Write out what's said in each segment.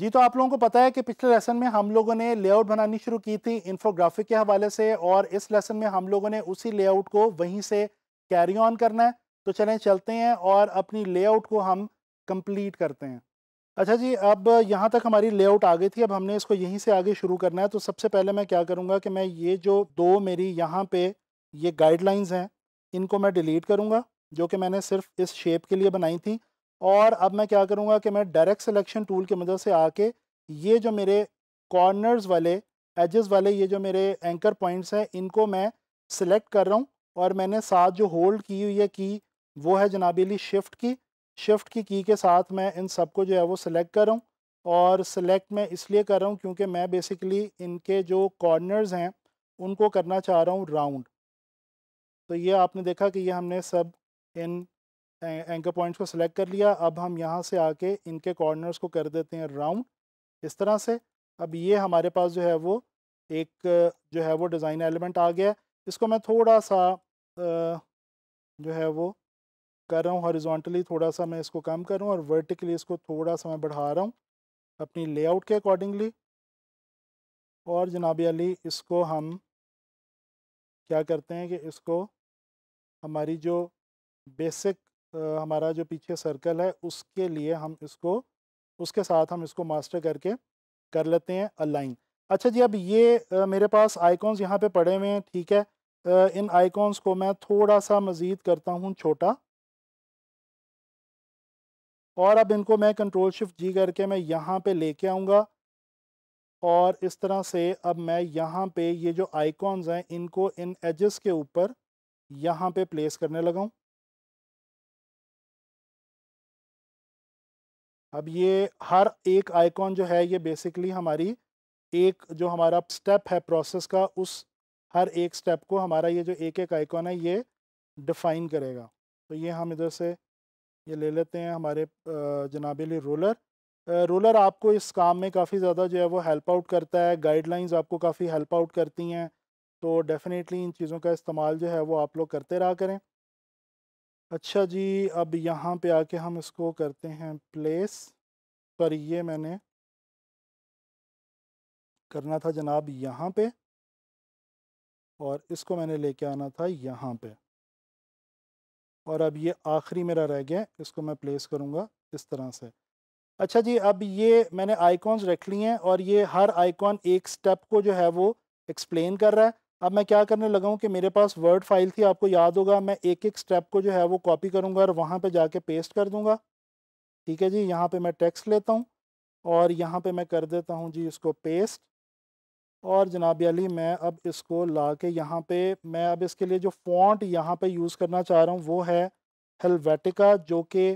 जी तो आप लोगों को पता है कि पिछले लेसन में हम लोगों ने लेआउट बनानी शुरू की थी इन्फोग्राफिक के हवाले से और इस लेसन में हम लोगों ने उसी लेआउट को वहीं से कैरी ऑन करना है तो चलें चलते हैं और अपनी लेआउट को हम कंप्लीट करते हैं अच्छा जी अब यहाँ तक हमारी लेआउट आ गई थी अब हमने इसको यहीं से आगे शुरू करना है तो सबसे पहले मैं क्या करूँगा कि मैं ये जो दो मेरी यहाँ पर ये गाइडलाइंस हैं इनको मैं डिलीट करूँगा जो कि मैंने सिर्फ इस शेप के लिए बनाई थी और अब मैं क्या करूँगा कि मैं डायरेक्ट सिलेक्शन टूल की मदद से आके ये जो मेरे कॉर्नर्स वाले एजेस वाले ये जो मेरे एंकर पॉइंट्स हैं इनको मैं सिलेक्ट कर रहा हूँ और मैंने साथ जो होल्ड की हुई है की वो है जनाबीली शिफ्ट की शिफ्ट की की के साथ मैं इन सबको जो है वो सिलेक्ट कर रहा हूँ और सिलेक्ट मैं इसलिए कर रहा हूँ क्योंकि मैं बेसिकली इनके जो कॉर्नर्स हैं उनको करना चाह रहा हूँ राउंड तो ये आपने देखा कि ये हमने सब इन एंकर पॉइंट्स को सिलेक्ट कर लिया अब हम यहाँ से आके इनके कॉर्नर्स को कर देते हैं राउंड इस तरह से अब ये हमारे पास जो है वो एक जो है वो डिज़ाइन एलिमेंट आ गया इसको मैं थोड़ा सा जो है वो कर रहा हूँ हॉरिजॉन्टली थोड़ा सा मैं इसको कम कर रहा हूँ और वर्टिकली इसको थोड़ा सा मैं बढ़ा रहा हूँ अपनी लेआउट के अकॉर्डिंगली और जनाब अली इसको हम क्या करते हैं कि इसको हमारी जो बेसिक हमारा जो पीछे सर्कल है उसके लिए हम इसको उसके साथ हम इसको मास्टर करके कर लेते हैं अलाइन अच्छा जी अब ये आ, मेरे पास आइकॉन्स यहाँ पे पड़े हुए हैं ठीक है आ, इन आइकॉन्स को मैं थोड़ा सा मज़ीद करता हूँ छोटा और अब इनको मैं कंट्रोल शिफ्ट जी करके मैं यहाँ पे लेके आऊँगा और इस तरह से अब मैं यहाँ पे ये जो आइकॉन्स हैं इनको इन एजेस के ऊपर यहाँ पे प्लेस करने लगाऊँ अब ये हर एक आइकॉन जो है ये बेसिकली हमारी एक जो हमारा स्टेप है प्रोसेस का उस हर एक स्टेप को हमारा ये जो एक एक आइकॉन है ये डिफाइन करेगा तो ये हम इधर से ये ले लेते हैं हमारे जनाबिली रोलर रोलर आपको इस काम में काफ़ी ज़्यादा जो है वो हेल्प आउट करता है गाइडलाइंस आपको काफ़ी हेल्प आउट करती हैं तो डेफ़िनेटली इन चीज़ों का इस्तेमाल जो है वो आप लोग करते रहा करें अच्छा जी अब यहाँ पे आके हम इसको करते हैं प्लेस पर ये मैंने करना था जनाब यहाँ पे और इसको मैंने लेके आना था यहाँ पे और अब ये आखिरी मेरा रह गया इसको मैं प्लेस करूँगा इस तरह से अच्छा जी अब ये मैंने आइकॉन्स रख लिए हैं और ये हर आइकॉन एक स्टेप को जो है वो एक्सप्लेन कर रहा है अब मैं क्या करने लगा हूँ कि मेरे पास वर्ड फाइल थी आपको याद होगा मैं एक एक स्टेप को जो है वो कॉपी करूँगा और वहाँ पे जाके पेस्ट कर दूँगा ठीक है जी यहाँ पे मैं टेक्स्ट लेता हूँ और यहाँ पे मैं कर देता हूँ जी इसको पेस्ट और जनाब अली मैं अब इसको ला के यहाँ पर मैं अब इसके लिए जो फॉन्ट यहाँ पर यूज़ करना चाह रहा हूँ वो है हेलवेटिका जो कि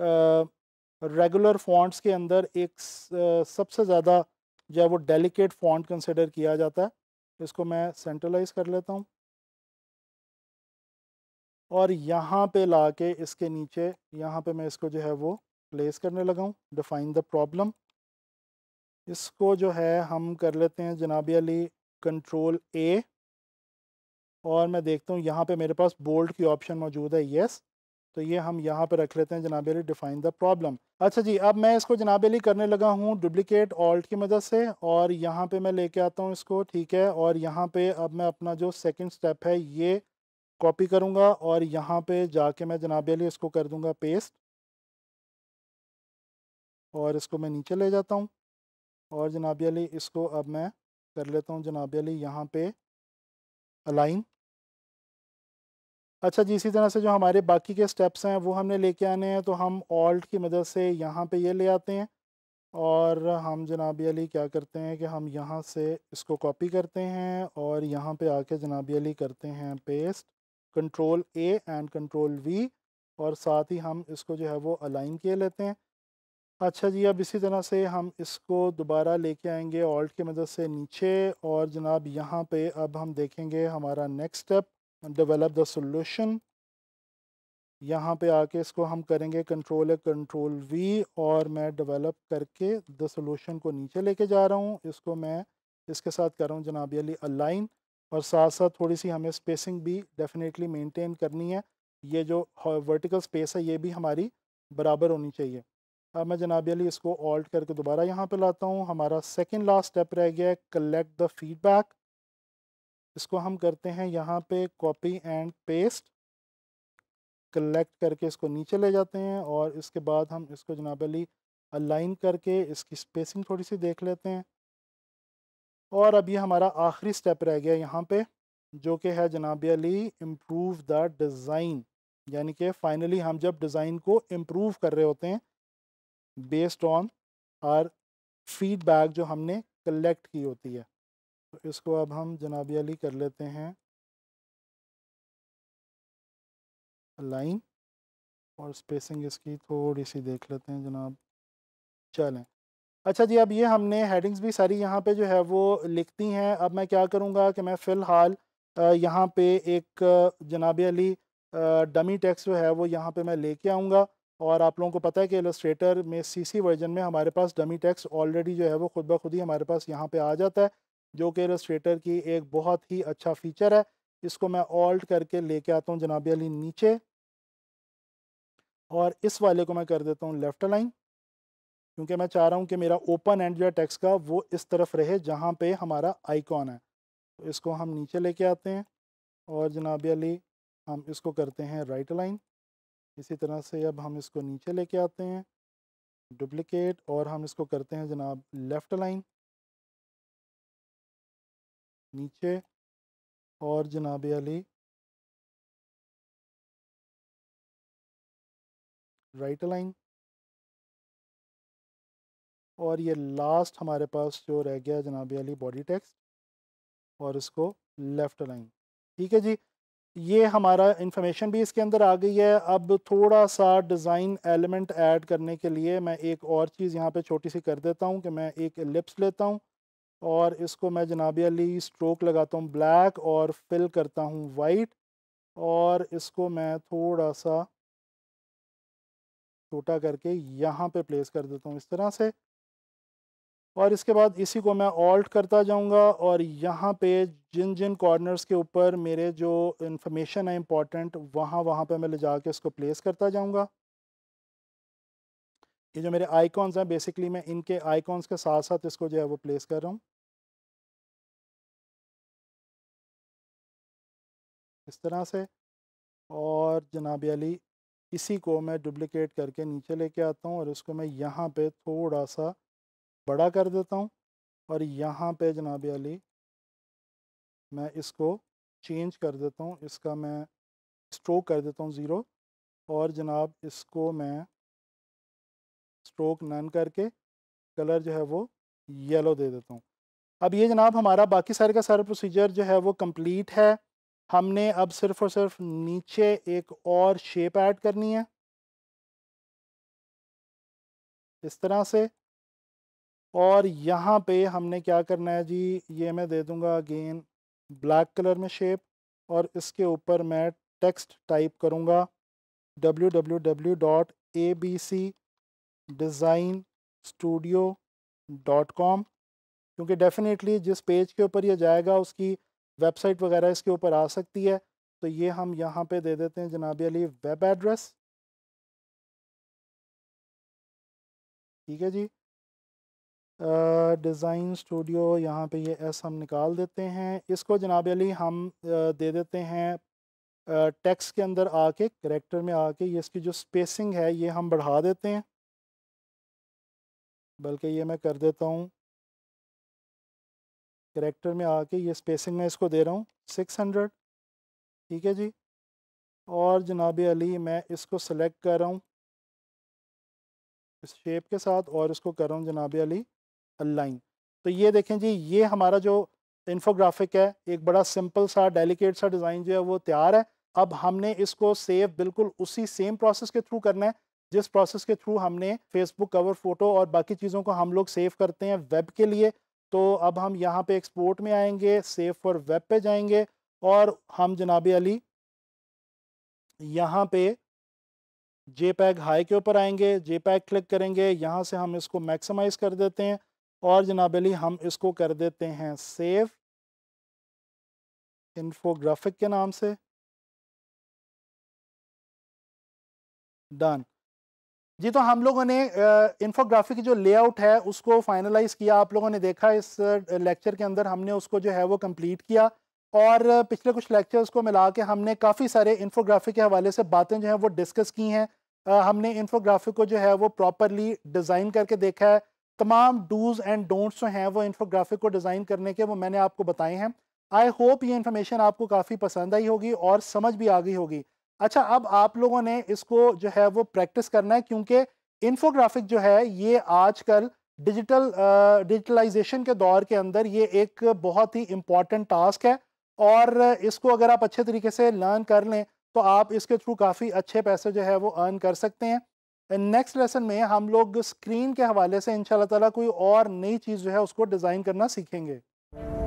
रेगुलर फॉन्ट्स के अंदर एक सबसे ज़्यादा जो है वो डेलीकेट फॉन्ट कंसिडर किया जाता है इसको मैं सेंट्रलाइज कर लेता हूँ और यहाँ पे ला के इसके नीचे यहाँ पे मैं इसको जो है वो प्लेस करने लगा हूँ डिफाइन द प्रॉब्लम इसको जो है हम कर लेते हैं जनाब अली कंट्रोल ए और मैं देखता हूँ यहाँ पे मेरे पास बोल्ड की ऑप्शन मौजूद है यस तो ये हम यहाँ पर रख लेते हैं जनाब अली डिफाइन द प्रॉब्लम अच्छा जी अब मैं इसको जनाब अली करने लगा हूँ डुप्लीकेट ऑल्ट की मदद से और यहाँ पे मैं लेके आता हूँ इसको ठीक है और यहाँ पे अब मैं अपना जो सेकंड स्टेप है ये कॉपी करूँगा और यहाँ पे जाके मैं जनाब अली इसको कर दूँगा पेस्ट और इसको मैं नीचे ले जाता हूँ और जनाब अली इसको अब मैं कर लेता हूँ जनाब अली यहाँ पे अलाइन अच्छा जी इसी तरह से जो हमारे बाकी के स्टेप्स हैं वो हमने लेके आने हैं तो हम ऑल्ट की मदद से यहाँ पे ये ले आते हैं और हम जनाब अली क्या करते हैं कि हम यहाँ से इसको कॉपी करते हैं और यहाँ पे आके जनाब अली करते हैं paste control A and control V और साथ ही हम इसको जो है वो अलाइन किए लेते हैं अच्छा जी अब इसी तरह से हम इसको दोबारा लेके आएंगे ऑल्ट की मदद से नीचे और जनाब यहाँ पे अब हम देखेंगे हमारा next step develop the solution यहाँ पे आके इसको हम करेंगे कंट्रोल ए कंट्रोल वी और मैं डेवलप करके द सॉल्यूशन को नीचे लेके जा रहा हूँ इसको मैं इसके साथ कर रहा हूँ जनाब अली अलाइन और साथ साथ थोड़ी सी हमें स्पेसिंग भी डेफिनेटली मेंटेन करनी है ये जो वर्टिकल स्पेस है ये भी हमारी बराबर होनी चाहिए अब मैं जनाब अली इसको ऑल्ट करके दोबारा यहाँ पे लाता हूँ हमारा सेकेंड लास्ट स्टेप रह गया है कलेक्ट द फीडबैक इसको हम करते हैं यहाँ पे कॉपी एंड पेस्ट कलेक्ट करके इसको नीचे ले जाते हैं और इसके बाद हम इसको जनाब अली अलाइन करके इसकी स्पेसिंग थोड़ी सी देख लेते हैं और अब ये हमारा आखिरी स्टेप रह गया यहाँ पे जो कि है जनाब अली इम्प्रूव द डिज़ाइन यानी कि फ़ाइनली हम जब डिज़ाइन को इम्प्रूव कर रहे होते हैं बेस्ड ऑन आर फीडबैक जो हमने कलेक्ट की होती है तो इसको अब हम जनाब अली कर लेते हैं लाइन और स्पेसिंग इसकी थोड़ी सी देख लेते हैं जनाब चलें अच्छा जी अब ये हमने हेडिंग्स भी सारी यहाँ पे जो है वो लिखती हैं अब मैं क्या करूँगा कि मैं फ़िलहाल यहाँ पे एक जनाब अली डमी टेक्स्ट जो है वो यहाँ पे मैं लेके आऊँगा और आप लोगों को पता है कि एलस्ट्रेटर में सीसी वर्जन में हमारे पास डमी टेक्स्ट ऑलरेडी जो है वो खुद ब खुद ही हमारे पास यहाँ पे आ जाता है जो कि इलस्ट्रेटर की एक बहुत ही अच्छा फीचर है इसको मैं ऑल्ट करके लेके आता हूँ जनाब अली नीचे और इस वाले को मैं कर देता हूँ लेफ्ट लाइन क्योंकि मैं चाह रहा हूँ कि मेरा ओपन एंड जो है टेक्स का वो इस तरफ रहे जहाँ पे हमारा आइकॉन है तो इसको हम नीचे लेके आते हैं और जनाब अली हम इसको करते हैं राइट लाइन इसी तरह से अब हम इसको नीचे लेके आते हैं डुप्लिकेट और हम इसको करते हैं जनाब लेफ़्ट लाइन नीचे और जनाब अली राइट लाइन और ये लास्ट हमारे पास जो रह गया जनाब अली बॉडी टेक्स्ट और इसको लेफ़्ट लाइन ठीक है जी ये हमारा इन्फॉर्मेशन भी इसके अंदर आ गई है अब थोड़ा सा डिज़ाइन एलिमेंट ऐड करने के लिए मैं एक और चीज़ यहाँ पे छोटी सी कर देता हूँ कि मैं एक लिप्स लेता हूँ और इसको मैं जनाब अली स्ट्रोक लगाता हूँ ब्लैक और फिल करता हूँ वाइट और इसको मैं थोड़ा सा छोटा करके यहाँ पे प्लेस कर देता हूँ इस तरह से और इसके बाद इसी को मैं ऑल्ट करता जाऊँगा और यहाँ पे जिन जिन कॉर्नर्स के ऊपर मेरे जो इन्फॉर्मेशन है इम्पॉर्टेंट वहाँ वहाँ पे मैं ले जा इसको प्लेस करता जाऊँगा ये जो मेरे आइकॉन्स हैं बेसिकली मैं इनके आइकॉन्स के साथ साथ इसको जो है वो प्लेस कर रहा हूँ इस तरह से और जनाब अली इसी को मैं डुप्लिकेट करके नीचे लेके आता हूँ और इसको मैं यहाँ पे थोड़ा सा बड़ा कर देता हूँ और यहाँ पे जनाब अली मैं इसको चेंज कर देता हूँ इसका मैं स्ट्रोक कर देता हूँ ज़ीरो और जनाब इसको मैं स्ट्रोक नन करके कलर जो है वो येलो दे देता हूँ अब ये जनाब हमारा बाकी सारे का सारा प्रोसीजर जो है वो कंप्लीट है हमने अब सिर्फ और सिर्फ नीचे एक और शेप ऐड करनी है इस तरह से और यहाँ पे हमने क्या करना है जी ये मैं दे दूँगा अगेन ब्लैक कलर में शेप और इसके ऊपर मैं टेक्स्ट टाइप करूँगा W W W dot A B C design studio dot com क्योंकि डेफिनेटली जिस पेज के ऊपर ये जाएगा उसकी वेबसाइट वगैरह इसके ऊपर आ सकती है तो ये हम यहाँ पे दे देते हैं जनाब अली वेब एड्रेस ठीक है जी डिज़ाइन स्टूडियो यहाँ पे ये एस हम निकाल देते हैं इसको जनाब अली हम दे देते हैं टेक्स्ट के अंदर आके करेक्टर में आके ये इसकी जो स्पेसिंग है ये हम बढ़ा देते हैं बल्कि ये मैं कर देता हूँ करेक्टर में आके ये स्पेसिंग मैं इसको दे रहा हूँ सिक्स हंड्रेड ठीक है जी और जनाब अली मैं इसको सेलेक्ट कर रहा हूँ इस शेप के साथ और इसको कर रहा हूँ जनाब अली अलाइन तो ये देखें जी ये हमारा जो इन्फोग्राफिक है एक बड़ा सिंपल सा डेलिकेट सा डिज़ाइन जो है वो तैयार है अब हमने इसको सेव बिल्कुल उसी सेम प्रोसेस के थ्रू करना है जिस प्रोसेस के थ्रू हमने फेसबुक कवर फोटो और बाकी चीज़ों को हम लोग सेव करते हैं वेब के लिए तो अब हम यहाँ पे एक्सपोर्ट में आएंगे सेव फॉर वेब पे जाएंगे और हम जनाब अली यहाँ पे जे पैग हाई के ऊपर आएंगे जे पैग क्लिक करेंगे यहाँ से हम इसको मैक्सिमाइज कर देते हैं और जनाब अली हम इसको कर देते हैं सेव इन्फोग्राफिक के नाम से डन जी तो हम लोगों ने इन्फोग्राफी की जो लेआउट है उसको फाइनलाइज किया आप लोगों ने देखा इस लेक्चर के अंदर हमने उसको जो है वो कंप्लीट किया और पिछले कुछ लेक्चर्स को मिला के हमने काफ़ी सारे इन्फोग्राफी के हवाले से बातें जो हैं वो डिस्कस की हैं हमने इन्फोग्राफी को जो है वो प्रॉपरली डिज़ाइन करके देखा है तमाम डूज़ एंड डोंट्स जो हैं वो इन्फोग्राफी को डिज़ाइन करने के वो मैंने आपको बताए हैं आई होप ये इन्फॉर्मेशन आपको काफ़ी पसंद आई होगी और समझ भी आ गई होगी अच्छा अब आप लोगों ने इसको जो है वो प्रैक्टिस करना है क्योंकि इन्फोग्राफिक जो है ये आजकल डिजिटल डिजिटलाइजेशन के दौर के अंदर ये एक बहुत ही इम्पॉर्टेंट टास्क है और इसको अगर आप अच्छे तरीके से लर्न कर लें तो आप इसके थ्रू काफ़ी अच्छे पैसे जो है वो अर्न कर सकते हैं नेक्स्ट लेसन में हम लोग स्क्रीन के हवाले से इन ताला कोई और नई चीज़ जो है उसको डिज़ाइन करना सीखेंगे